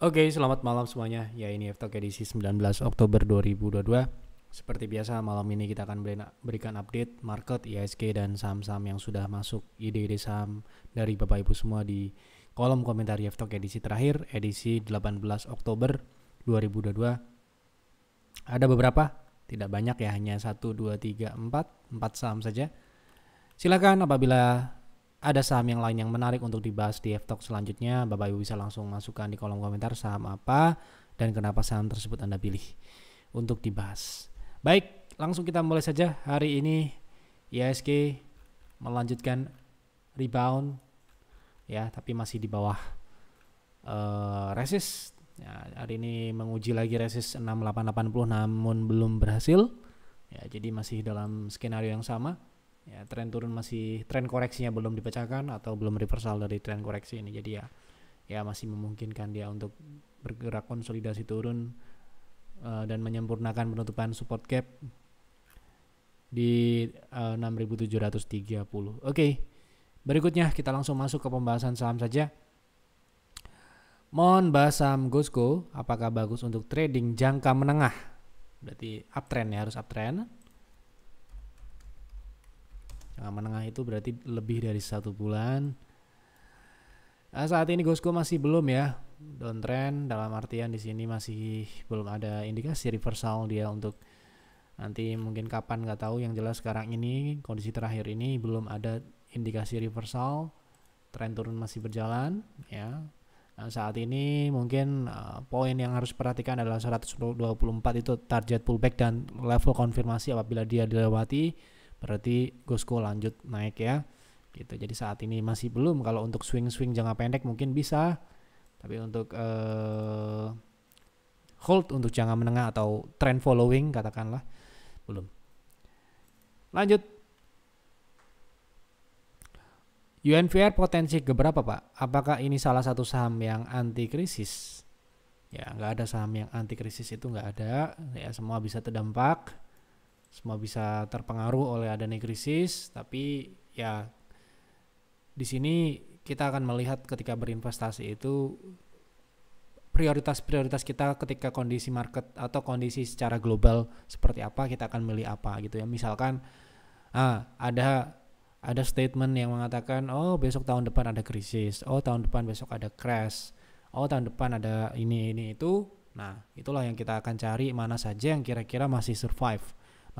Oke, okay, selamat malam semuanya. Ya ini Eftok edisi 19 Oktober 2022. Seperti biasa malam ini kita akan berikan update market ISG dan saham-saham yang sudah masuk ide-ide saham dari Bapak Ibu semua di kolom komentar Eftok edisi terakhir edisi 18 Oktober 2022. Ada beberapa, tidak banyak ya, hanya 1 2 3 4, 4 saham saja. Silakan apabila ada saham yang lain yang menarik untuk dibahas di Ftalk selanjutnya, Bapak Ibu bisa langsung masukkan di kolom komentar saham apa dan kenapa saham tersebut Anda pilih untuk dibahas. Baik, langsung kita mulai saja. Hari ini IHSG melanjutkan rebound ya, tapi masih di bawah uh, eh, resist. Ya, hari ini menguji lagi resist 6880 namun belum berhasil. Ya, jadi masih dalam skenario yang sama ya tren turun masih tren koreksinya belum dipecahkan atau belum reversal dari tren koreksi ini jadi ya ya masih memungkinkan dia untuk bergerak konsolidasi turun uh, dan menyempurnakan penutupan support gap di eh, uh, 6730. Oke. Okay. Berikutnya kita langsung masuk ke pembahasan saham saja. Mon bahas saham Gosco apakah bagus untuk trading jangka menengah? Berarti uptrend ya, harus uptrend. Ah, menengah itu berarti lebih dari satu bulan. Nah, saat ini Gosco masih belum ya downtrend dalam artian di sini masih belum ada indikasi reversal dia untuk nanti mungkin kapan nggak tahu yang jelas sekarang ini kondisi terakhir ini belum ada indikasi reversal tren turun masih berjalan ya nah, saat ini mungkin uh, poin yang harus perhatikan adalah 124 itu target pullback dan level konfirmasi apabila dia dilewati berarti Gosko lanjut naik ya gitu jadi saat ini masih belum kalau untuk swing swing jangka pendek mungkin bisa tapi untuk uh, hold untuk jangka menengah atau trend following katakanlah belum lanjut UNVR potensi ke berapa pak apakah ini salah satu saham yang anti krisis ya nggak ada saham yang anti krisis itu nggak ada ya semua bisa terdampak semua bisa terpengaruh oleh adanya krisis tapi ya di sini kita akan melihat ketika berinvestasi itu prioritas-prioritas kita ketika kondisi market atau kondisi secara global seperti apa kita akan milih apa gitu ya misalkan ah ada ada statement yang mengatakan oh besok tahun depan ada krisis, oh tahun depan besok ada crash, oh tahun depan ada ini ini itu. Nah, itulah yang kita akan cari mana saja yang kira-kira masih survive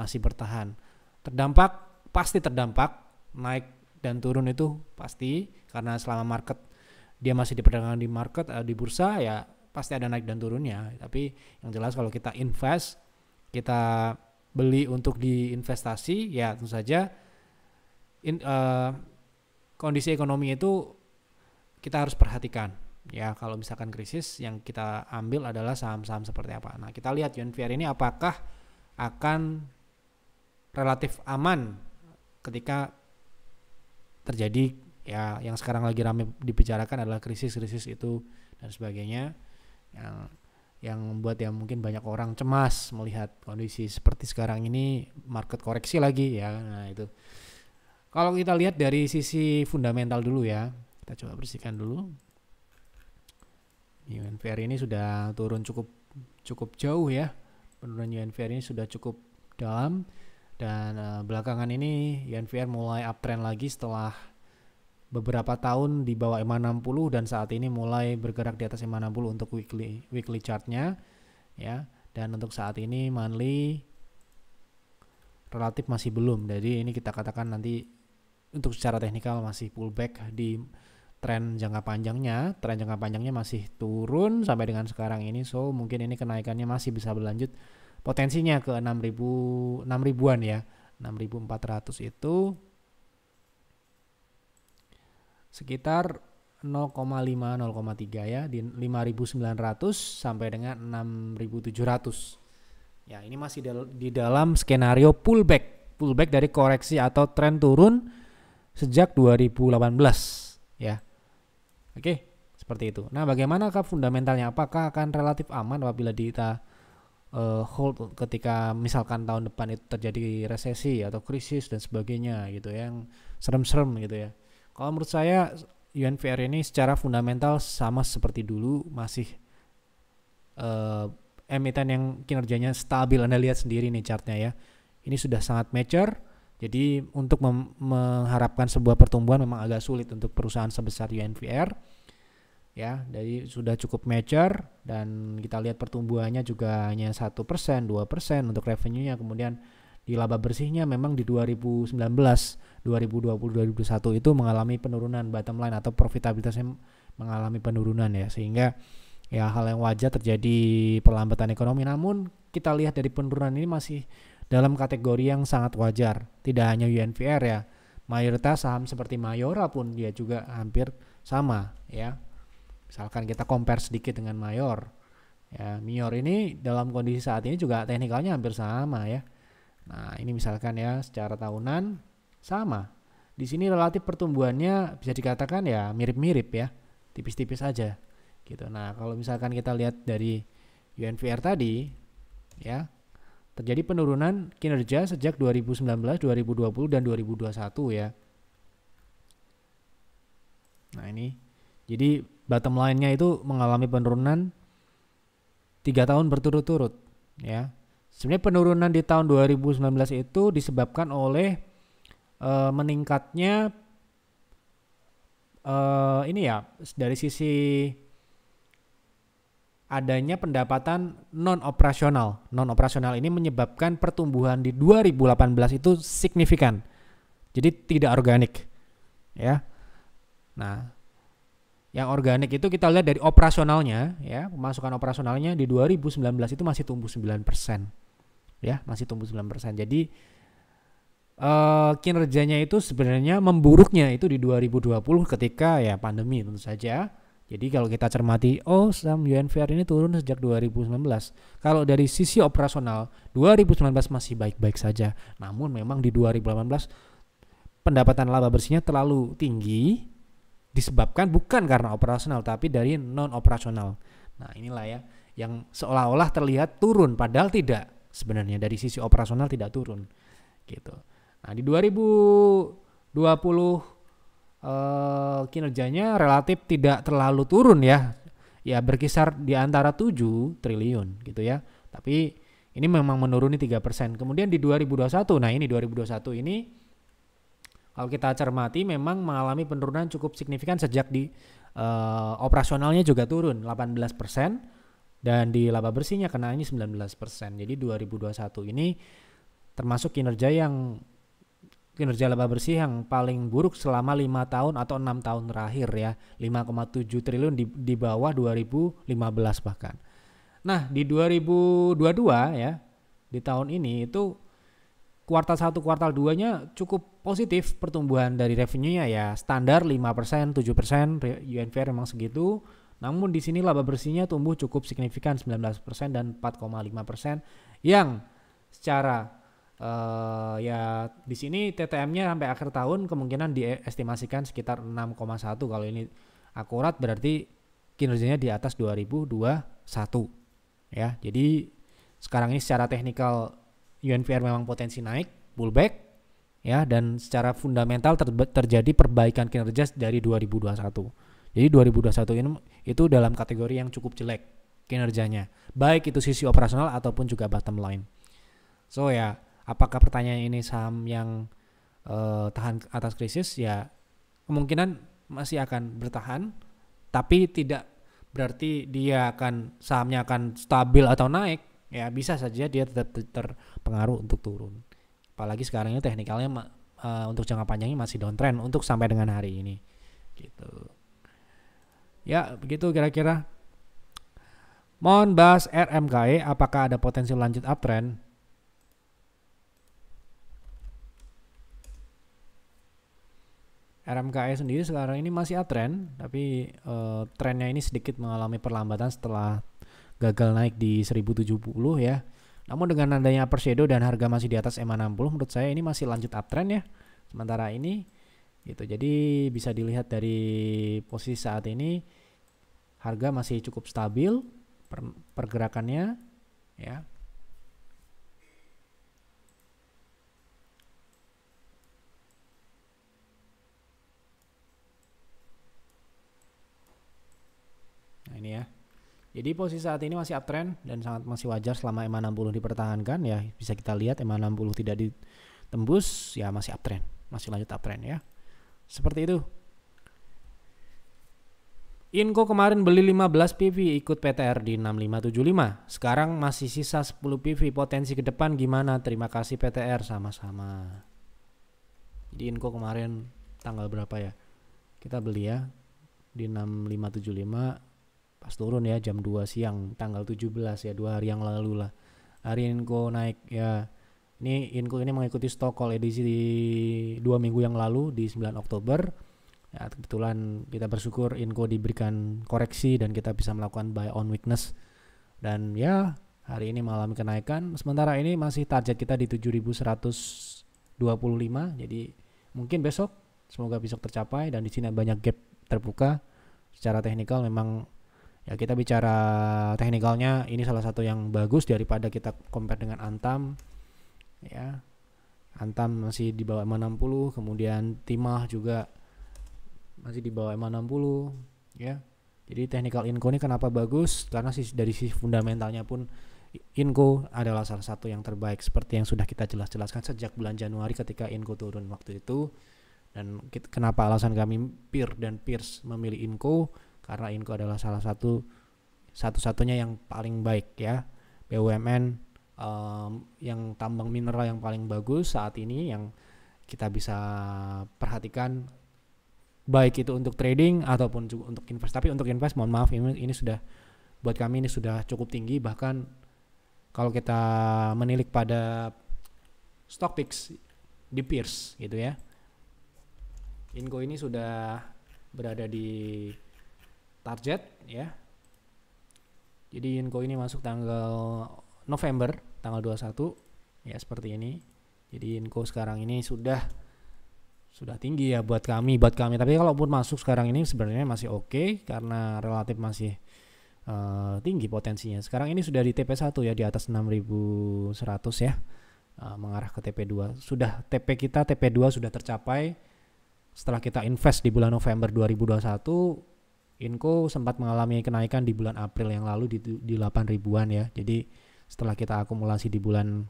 masih bertahan. Terdampak pasti terdampak naik dan turun itu pasti karena selama market dia masih diperdagangkan di market eh, di bursa ya pasti ada naik dan turunnya. Tapi yang jelas kalau kita invest, kita beli untuk diinvestasi, ya tentu saja in, uh, kondisi ekonomi itu kita harus perhatikan. Ya kalau misalkan krisis yang kita ambil adalah saham-saham seperti apa. Nah kita lihat UNVR ini apakah akan relatif aman ketika terjadi ya yang sekarang lagi ramai dibicarakan adalah krisis-krisis itu dan sebagainya yang yang membuat ya mungkin banyak orang cemas melihat kondisi seperti sekarang ini market koreksi lagi ya nah itu kalau kita lihat dari sisi fundamental dulu ya kita coba bersihkan dulu UNVR ini sudah turun cukup cukup jauh ya penurunan UNVR ini sudah cukup dalam dan uh, belakangan ini YNVR mulai uptrend lagi setelah beberapa tahun di bawah EMA 60 dan saat ini mulai bergerak di atas EMA 60 untuk weekly weekly chartnya ya dan untuk saat ini monthly relatif masih belum jadi ini kita katakan nanti untuk secara teknikal masih pullback di tren jangka panjangnya tren jangka panjangnya masih turun sampai dengan sekarang ini so mungkin ini kenaikannya masih bisa berlanjut potensinya ke 6000 enam ribuan ya. 6400 itu sekitar 0,5 0,3 ya di 5900 sampai dengan 6700. Ya, ini masih di dalam skenario pullback, pullback dari koreksi atau tren turun sejak 2018 ya. Oke, seperti itu. Nah, bagaimana fundamentalnya? Apakah akan relatif aman apabila kita uh, hold ketika misalkan tahun depan itu terjadi resesi atau krisis dan sebagainya gitu ya, yang serem-serem gitu ya. Kalau menurut saya UNVR ini secara fundamental sama seperti dulu masih uh, emiten yang kinerjanya stabil Anda lihat sendiri nih chartnya ya. Ini sudah sangat mature jadi untuk mengharapkan sebuah pertumbuhan memang agak sulit untuk perusahaan sebesar UNVR ya jadi sudah cukup mature dan kita lihat pertumbuhannya juga hanya satu persen dua persen untuk revenue-nya kemudian di laba bersihnya memang di 2019 2020 2021 itu mengalami penurunan bottom line atau profitabilitasnya mengalami penurunan ya sehingga ya hal yang wajar terjadi perlambatan ekonomi namun kita lihat dari penurunan ini masih dalam kategori yang sangat wajar tidak hanya UNVR ya mayoritas saham seperti Mayora pun dia juga hampir sama ya Misalkan kita compare sedikit dengan mayor. Ya, mayor ini dalam kondisi saat ini juga teknikalnya hampir sama ya. Nah, ini misalkan ya secara tahunan sama. Di sini relatif pertumbuhannya bisa dikatakan ya mirip-mirip ya, tipis-tipis aja gitu. Nah, kalau misalkan kita lihat dari UNVR tadi ya, terjadi penurunan kinerja sejak 2019, 2020 dan 2021 ya. Nah, ini jadi bottom line-nya itu mengalami penurunan tiga tahun berturut-turut ya. Sebenarnya penurunan di tahun 2019 itu disebabkan oleh e, meningkatnya e, ini ya dari sisi adanya pendapatan non operasional. Non operasional ini menyebabkan pertumbuhan di 2018 itu signifikan. Jadi tidak organik. Ya. Nah, yang organik itu kita lihat dari operasionalnya ya, pemasukan operasionalnya di 2019 itu masih tumbuh 9%. Ya, masih tumbuh 9%. Jadi eh, kinerjanya itu sebenarnya memburuknya itu di 2020 ketika ya pandemi tentu saja. Jadi kalau kita cermati, oh saham UNVR ini turun sejak 2019. Kalau dari sisi operasional, 2019 masih baik-baik saja. Namun memang di 2018 pendapatan laba bersihnya terlalu tinggi disebabkan bukan karena operasional tapi dari non operasional. Nah, inilah ya yang seolah-olah terlihat turun padahal tidak sebenarnya dari sisi operasional tidak turun gitu. Nah, di 2020 eh, kinerjanya relatif tidak terlalu turun ya. Ya berkisar di antara 7 triliun gitu ya. Tapi ini memang menuruni persen. Kemudian di 2021, nah ini 2021 ini kalau kita cermati memang mengalami penurunan cukup signifikan sejak di uh, operasionalnya juga turun 18 persen dan di laba bersihnya kena ini 19 persen. Jadi 2021 ini termasuk kinerja yang kinerja laba bersih yang paling buruk selama 5 tahun atau 6 tahun terakhir ya 5,7 triliun di, di bawah 2015 bahkan. Nah di 2022 ya di tahun ini itu kuartal 1 kuartal 2 nya cukup positif pertumbuhan dari revenue-nya ya standar 5% 7% UNVR memang segitu namun di sini laba bersihnya tumbuh cukup signifikan 19% dan 4,5% yang secara uh, ya di sini TTM-nya sampai akhir tahun kemungkinan diestimasikan sekitar 6,1 kalau ini akurat berarti kinerjanya di atas 2021 ya. Jadi sekarang ini secara teknikal UNVR memang potensi naik, pullback, ya dan secara fundamental ter terjadi perbaikan kinerja dari 2021. Jadi 2021 ini itu dalam kategori yang cukup jelek kinerjanya, baik itu sisi operasional ataupun juga bottom line. So ya, apakah pertanyaan ini saham yang uh, tahan atas krisis? Ya kemungkinan masih akan bertahan, tapi tidak berarti dia akan sahamnya akan stabil atau naik ya bisa saja dia tetap terpengaruh untuk turun apalagi sekarang ini teknikalnya uh, untuk jangka panjangnya masih downtrend untuk sampai dengan hari ini gitu ya begitu kira-kira mohon bahas RMKE apakah ada potensi lanjut uptrend RMKE sendiri sekarang ini masih uptrend tapi uh, trennya ini sedikit mengalami perlambatan setelah gagal naik di 1070 ya. Namun dengan adanya shadow dan harga masih di atas EMA 60 menurut saya ini masih lanjut uptrend ya. Sementara ini gitu. Jadi bisa dilihat dari posisi saat ini harga masih cukup stabil per, pergerakannya ya. Nah, ini ya. Jadi posisi saat ini masih uptrend dan sangat masih wajar selama EMA 60 dipertahankan ya bisa kita lihat EMA 60 tidak ditembus ya masih uptrend, masih lanjut uptrend ya. Seperti itu. Inko kemarin beli 15 PV ikut PTR di 6575. Sekarang masih sisa 10 PV potensi ke depan gimana? Terima kasih PTR sama-sama. Jadi Inko kemarin tanggal berapa ya? Kita beli ya di 6575 pas turun ya jam 2 siang tanggal 17 ya dua hari yang lalu lah hari ini Inco naik ya ini inko ini mengikuti call edisi di dua minggu yang lalu di 9 Oktober ya, kebetulan kita bersyukur inko diberikan koreksi dan kita bisa melakukan buy on weakness dan ya hari ini mengalami kenaikan sementara ini masih target kita di 7125 jadi mungkin besok semoga besok tercapai dan di sini banyak gap terbuka secara teknikal memang ya kita bicara teknikalnya ini salah satu yang bagus daripada kita compare dengan Antam ya Antam masih di bawah M60 kemudian Timah juga masih di bawah M60 ya jadi teknikal Inco ini kenapa bagus karena dari sisi fundamentalnya pun Inco adalah salah satu yang terbaik seperti yang sudah kita jelas-jelaskan sejak bulan Januari ketika Inco turun waktu itu dan kenapa alasan kami Peer dan peers memilih Inco karena Inko adalah salah satu satu-satunya yang paling baik ya BUMN um, yang tambang mineral yang paling bagus saat ini yang kita bisa perhatikan baik itu untuk trading ataupun juga untuk invest tapi untuk invest mohon maaf ini, ini sudah buat kami ini sudah cukup tinggi bahkan kalau kita menilik pada stock picks di Pierce gitu ya Inco ini sudah berada di target ya. Jadi Inco ini masuk tanggal November tanggal 21 ya seperti ini. Jadi Inco sekarang ini sudah sudah tinggi ya buat kami buat kami tapi kalau pun masuk sekarang ini sebenarnya masih oke okay, karena relatif masih uh, tinggi potensinya sekarang ini sudah di TP1 ya di atas 6100 ya uh, mengarah ke TP2 sudah TP kita TP2 sudah tercapai setelah kita invest di bulan November 2021 Inko sempat mengalami kenaikan di bulan April yang lalu di, di 8 ribuan ya. Jadi setelah kita akumulasi di bulan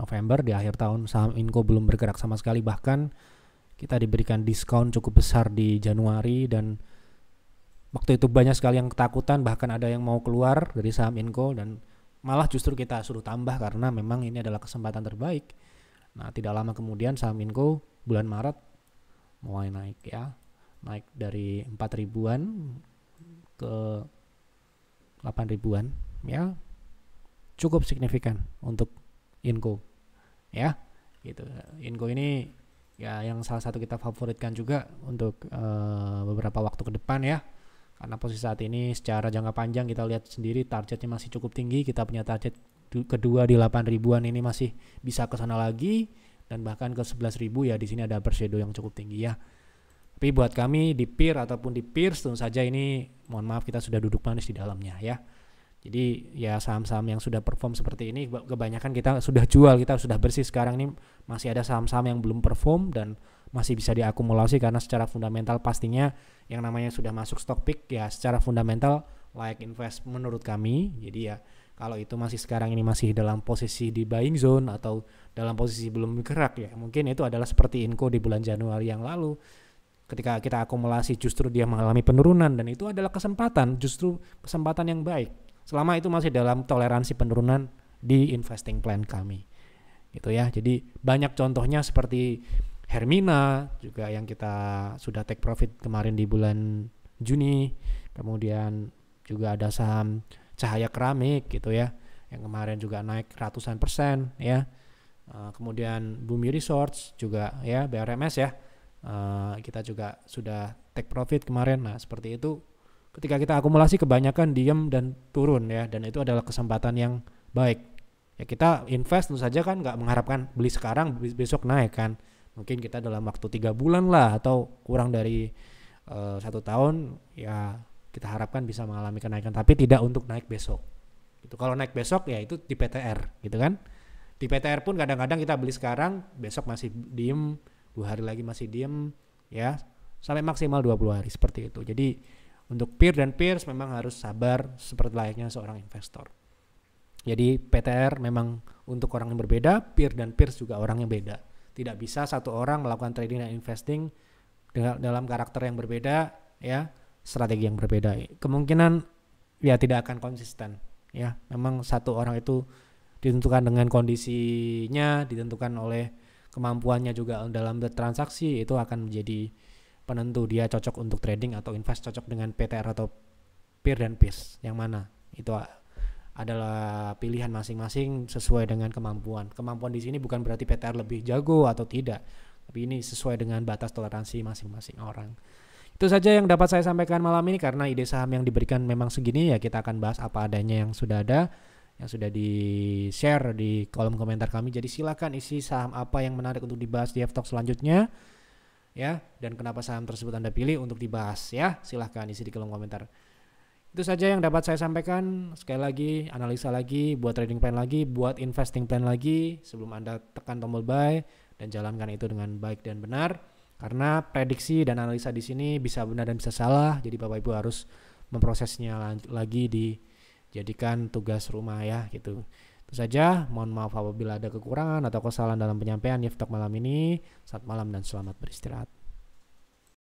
November di akhir tahun saham Inko belum bergerak sama sekali bahkan kita diberikan diskon cukup besar di Januari dan waktu itu banyak sekali yang ketakutan bahkan ada yang mau keluar dari saham Inko dan malah justru kita suruh tambah karena memang ini adalah kesempatan terbaik. Nah, tidak lama kemudian saham Inko bulan Maret mulai naik ya naik dari 4 ribuan ke 8 ribuan ya cukup signifikan untuk Inco ya gitu Inco ini ya yang salah satu kita favoritkan juga untuk uh, beberapa waktu ke depan ya karena posisi saat ini secara jangka panjang kita lihat sendiri targetnya masih cukup tinggi kita punya target kedua di 8 ribuan ini masih bisa ke sana lagi dan bahkan ke 11 ribu ya di sini ada persedo yang cukup tinggi ya tapi buat kami di peer ataupun di peers tentu saja ini mohon maaf kita sudah duduk manis di dalamnya ya. Jadi ya saham-saham yang sudah perform seperti ini kebanyakan kita sudah jual, kita sudah bersih sekarang ini masih ada saham-saham yang belum perform dan masih bisa diakumulasi karena secara fundamental pastinya yang namanya sudah masuk stock pick ya secara fundamental layak invest menurut kami. Jadi ya kalau itu masih sekarang ini masih dalam posisi di buying zone atau dalam posisi belum bergerak ya mungkin itu adalah seperti inko di bulan Januari yang lalu ketika kita akumulasi justru dia mengalami penurunan dan itu adalah kesempatan justru kesempatan yang baik selama itu masih dalam toleransi penurunan di investing plan kami gitu ya jadi banyak contohnya seperti Hermina juga yang kita sudah take profit kemarin di bulan Juni kemudian juga ada saham Cahaya Keramik gitu ya yang kemarin juga naik ratusan persen ya eh, kemudian Bumi Resorts juga ya BRMS ya Eh, kita juga sudah take profit kemarin nah seperti itu ketika kita akumulasi kebanyakan diem dan turun ya dan itu adalah kesempatan yang baik ya kita invest tentu saja kan nggak mengharapkan beli sekarang besok naik kan mungkin kita dalam waktu tiga bulan lah atau kurang dari eh, satu tahun ya kita harapkan bisa mengalami kenaikan tapi tidak untuk naik besok itu kalau naik besok ya itu di PTR gitu kan di PTR pun kadang-kadang kita beli sekarang besok masih diem dua hari lagi masih diem ya sampai maksimal 20 hari seperti itu jadi untuk peer dan peers memang harus sabar seperti layaknya seorang investor jadi PTR memang untuk orang yang berbeda peer dan peers juga orang yang beda tidak bisa satu orang melakukan trading dan investing dalam karakter yang berbeda ya strategi yang berbeda kemungkinan ya tidak akan konsisten ya memang satu orang itu ditentukan dengan kondisinya ditentukan oleh kemampuannya juga dalam bertransaksi itu akan menjadi penentu dia cocok untuk trading atau invest cocok dengan PTR atau peer dan peers yang mana itu adalah pilihan masing-masing sesuai dengan kemampuan. Kemampuan di sini bukan berarti PTR lebih jago atau tidak, tapi ini sesuai dengan batas toleransi masing-masing orang. Itu saja yang dapat saya sampaikan malam ini karena ide saham yang diberikan memang segini ya kita akan bahas apa adanya yang sudah ada yang sudah di share di kolom komentar kami. Jadi silakan isi saham apa yang menarik untuk dibahas di Ftalk selanjutnya ya dan kenapa saham tersebut Anda pilih untuk dibahas ya. Silahkan isi di kolom komentar. Itu saja yang dapat saya sampaikan. Sekali lagi, analisa lagi, buat trading plan lagi, buat investing plan lagi sebelum Anda tekan tombol buy dan jalankan itu dengan baik dan benar. Karena prediksi dan analisa di sini bisa benar dan bisa salah, jadi Bapak Ibu harus memprosesnya lagi di jadikan tugas rumah ya gitu. Itu saja, mohon maaf apabila ada kekurangan atau kesalahan dalam penyampaian Yeftok malam ini. Saat malam dan selamat beristirahat.